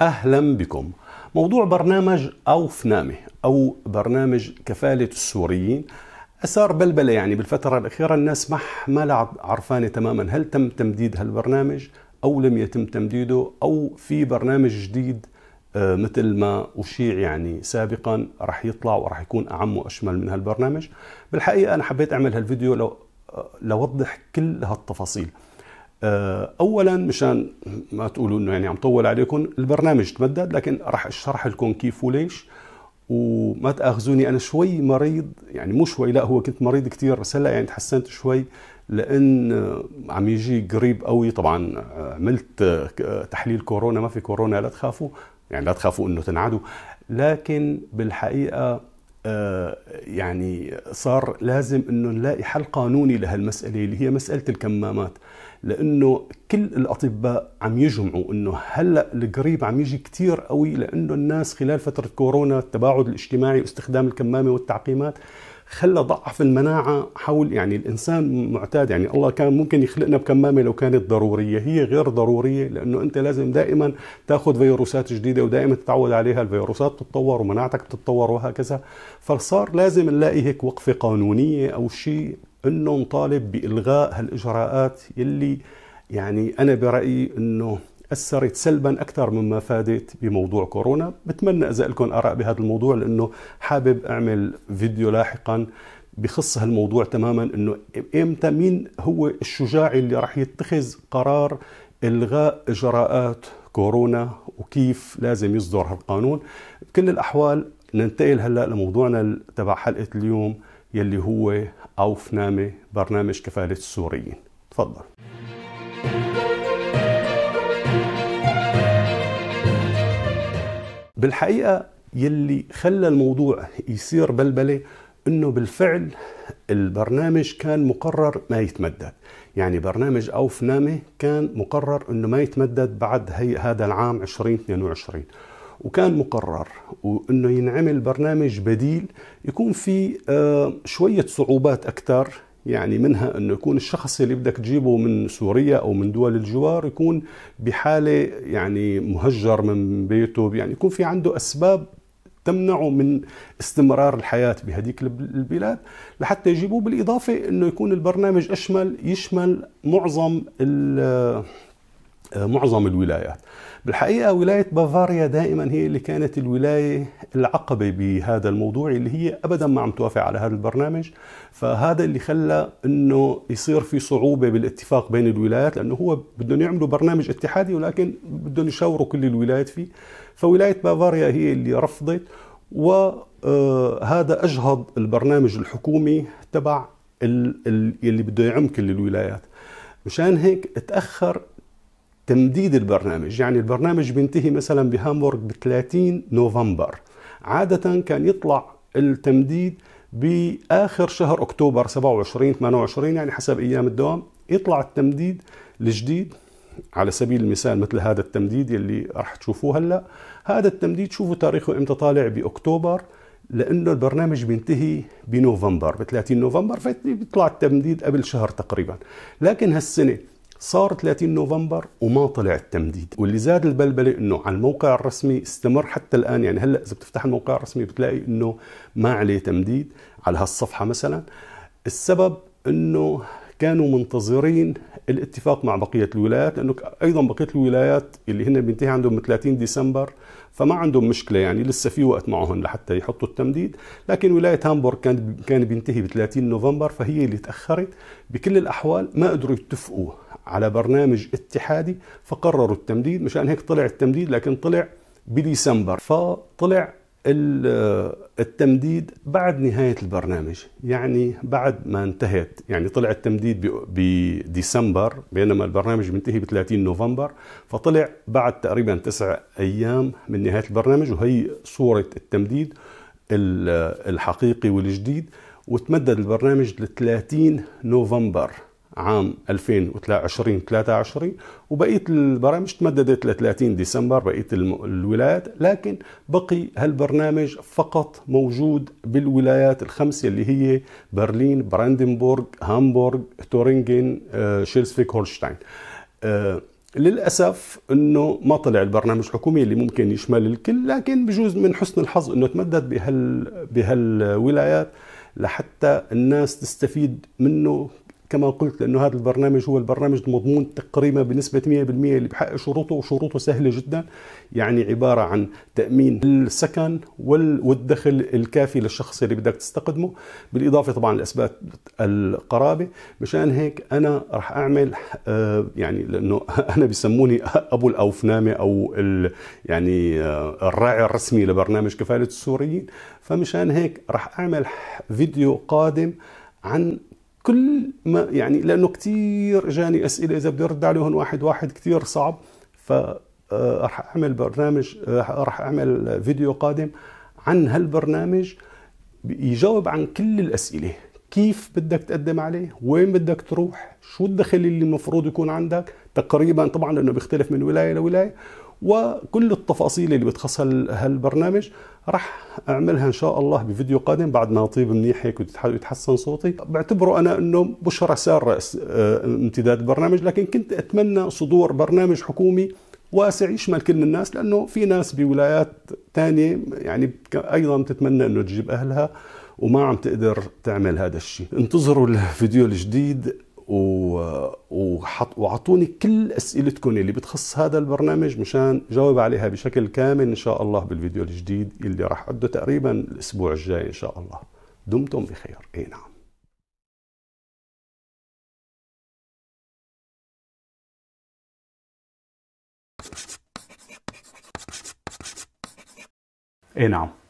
أهلا بكم موضوع برنامج أوف نامه أو برنامج كفالة السوريين أثار بلبلة يعني بالفترة الأخيرة الناس ما عرفانة تماما هل تم تمديد هالبرنامج أو لم يتم تمديده أو في برنامج جديد آه، مثل ما أشيع يعني سابقا رح يطلع ورح يكون أعم وأشمل من هالبرنامج بالحقيقة أنا حبيت أعمل هالفيديو لو آه، لوضح كل هالتفاصيل آه، اولا مشان ما تقولوا انه يعني عم طول عليكم البرنامج تمدد لكن راح اشرح لكم كيف وليش وما تاخذوني انا شوي مريض يعني مو شوي لا هو كنت مريض كثير بس هلا يعني تحسنت شوي لان عم يجي قريب قوي طبعا آه، عملت آه، تحليل كورونا ما في كورونا لا تخافوا يعني لا تخافوا انه تنعدوا لكن بالحقيقه آه، يعني صار لازم انه نلاقي حل قانوني لهالمساله اللي هي مساله الكمامات لانه كل الاطباء عم يجمعوا انه هلا القريب عم يجي كثير قوي لانه الناس خلال فتره كورونا التباعد الاجتماعي واستخدام الكمامه والتعقيمات خلى ضعف المناعه حول يعني الانسان معتاد يعني الله كان ممكن يخلقنا بكمامه لو كانت ضروريه هي غير ضروريه لانه انت لازم دائما تاخذ فيروسات جديده ودائما تتعود عليها الفيروسات بتتطور ومناعتك بتتطور وهكذا فصار لازم نلاقي هيك وقفه قانونيه او شيء انه نطالب بالغاء هالاجراءات يلي يعني انا برايي انه أثرت سلبا أكثر مما فادت بموضوع كورونا بتمنى إذا لكم آراء بهذا الموضوع لأنه حابب أعمل فيديو لاحقا بخص هالموضوع تماما انه امتى مين هو الشجاع اللي راح يتخذ قرار الغاء اجراءات كورونا وكيف لازم يصدر هالقانون بكل الاحوال ننتقل هلا لموضوعنا تبع حلقه اليوم يلي هو اوف نامي برنامج كفاله السوريين تفضل بالحقيقه يلي خلى الموضوع يصير بلبله انه بالفعل البرنامج كان مقرر ما يتمدد يعني برنامج اوف نامه كان مقرر انه ما يتمدد بعد هي هذا العام 2022 وكان مقرر وانه ينعمل برنامج بديل يكون في آه، شويه صعوبات اكثر يعني منها انه يكون الشخص اللي بدك تجيبه من سوريا او من دول الجوار يكون بحاله يعني مهجر من بيته يعني يكون في عنده اسباب تمنعه من استمرار الحياة بهديك البلاد لحتى يجيبوه بالإضافة أنه يكون البرنامج أشمل يشمل معظم آه، معظم الولايات بالحقيقة ولاية بافاريا دائما هي اللي كانت الولاية العقبة بهذا الموضوع اللي هي أبدا ما عم توافق على هذا البرنامج فهذا اللي خلى أنه يصير في صعوبة بالاتفاق بين الولايات لأنه هو بدهم يعملوا برنامج اتحادي ولكن بدهم يشاوروا كل الولايات فيه فولاية بافاريا هي اللي رفضت وهذا آه، أجهض البرنامج الحكومي تبع اللي بده يعم كل الولايات مشان هيك تأخر تمديد البرنامج يعني البرنامج بينتهي مثلا بهامبورغ ب 30 نوفمبر عادة كان يطلع التمديد بآخر شهر أكتوبر 27 28 يعني حسب أيام الدوام يطلع التمديد الجديد على سبيل المثال مثل هذا التمديد اللي راح تشوفوه هلا هذا التمديد شوفوا تاريخه امتى طالع باكتوبر لانه البرنامج بينتهي بنوفمبر ب 30 نوفمبر فبيطلع التمديد قبل شهر تقريبا لكن هالسنه صار 30 نوفمبر وما طلع التمديد واللي زاد البلبله انه على الموقع الرسمي استمر حتى الان يعني هلا اذا بتفتح الموقع الرسمي بتلاقي انه ما عليه تمديد على هالصفحه مثلا السبب انه كانوا منتظرين الاتفاق مع بقية الولايات لأنه أيضا بقية الولايات اللي هن بينتهي عندهم من 30 ديسمبر فما عندهم مشكلة يعني لسه في وقت معهم لحتى يحطوا التمديد لكن ولاية هامبورغ كان كان بينتهي ب 30 نوفمبر فهي اللي تأخرت بكل الأحوال ما قدروا يتفقوا على برنامج اتحادي فقرروا التمديد مشان هيك طلع التمديد لكن طلع بديسمبر فطلع التمديد بعد نهاية البرنامج يعني بعد ما انتهت يعني طلع التمديد بديسمبر بينما البرنامج منتهي ب 30 نوفمبر فطلع بعد تقريبا تسع أيام من نهاية البرنامج وهي صورة التمديد الحقيقي والجديد وتمدد البرنامج ل 30 نوفمبر عام 2023 وبقيه البرامج تمددت ل 30 ديسمبر بقيه الولايات لكن بقي هالبرنامج فقط موجود بالولايات الخمسه اللي هي برلين براندنبورغ هامبورغ تورينجن آه، شيلسفيك هولشتاين آه، للاسف انه ما طلع البرنامج الحكومي اللي ممكن يشمل الكل لكن بجوز من حسن الحظ انه تمدد بهال بهالولايات لحتى الناس تستفيد منه كما قلت لأنه هذا البرنامج هو البرنامج المضمون تقريبا بنسبة 100% اللي بحقق شروطه وشروطه سهلة جدا يعني عبارة عن تأمين السكن والدخل الكافي للشخص اللي بدك تستقدمه بالإضافة طبعا لأسباب القرابة مشان هيك أنا راح أعمل آه، يعني لأنه أنا بسموني أبو الأوفنامة أو يعني آه، الراعي الرسمي لبرنامج كفالة السوريين فمشان هيك راح أعمل فيديو قادم عن كل ما يعني لانه كثير اجاني اسئله اذا بدي ارد عليهم واحد واحد كثير صعب ف آه، رح اعمل برنامج آه، رح اعمل فيديو قادم عن هالبرنامج يجاوب عن كل الاسئله كيف بدك تقدم عليه وين بدك تروح شو الدخل اللي المفروض يكون عندك تقريبا طبعا لانه بيختلف من ولايه لولايه وكل التفاصيل اللي بتخصها هالبرنامج راح اعملها ان شاء الله بفيديو قادم بعد ما اطيب منيح هيك ويتحسن صوتي بعتبره انا انه بشرى ساره آه، امتداد البرنامج لكن كنت اتمنى صدور برنامج حكومي واسع يشمل كل الناس لانه في ناس بولايات ثانيه يعني ايضا بتتمنى انه تجيب اهلها وما عم تقدر تعمل هذا الشيء انتظروا الفيديو الجديد وعطوني كل اسئلتكم اللي بتخص هذا البرنامج مشان جاوب عليها بشكل كامل ان شاء الله بالفيديو الجديد اللي راح اعده تقريبا الاسبوع الجاي ان شاء الله دمتم بخير اي نعم اي نعم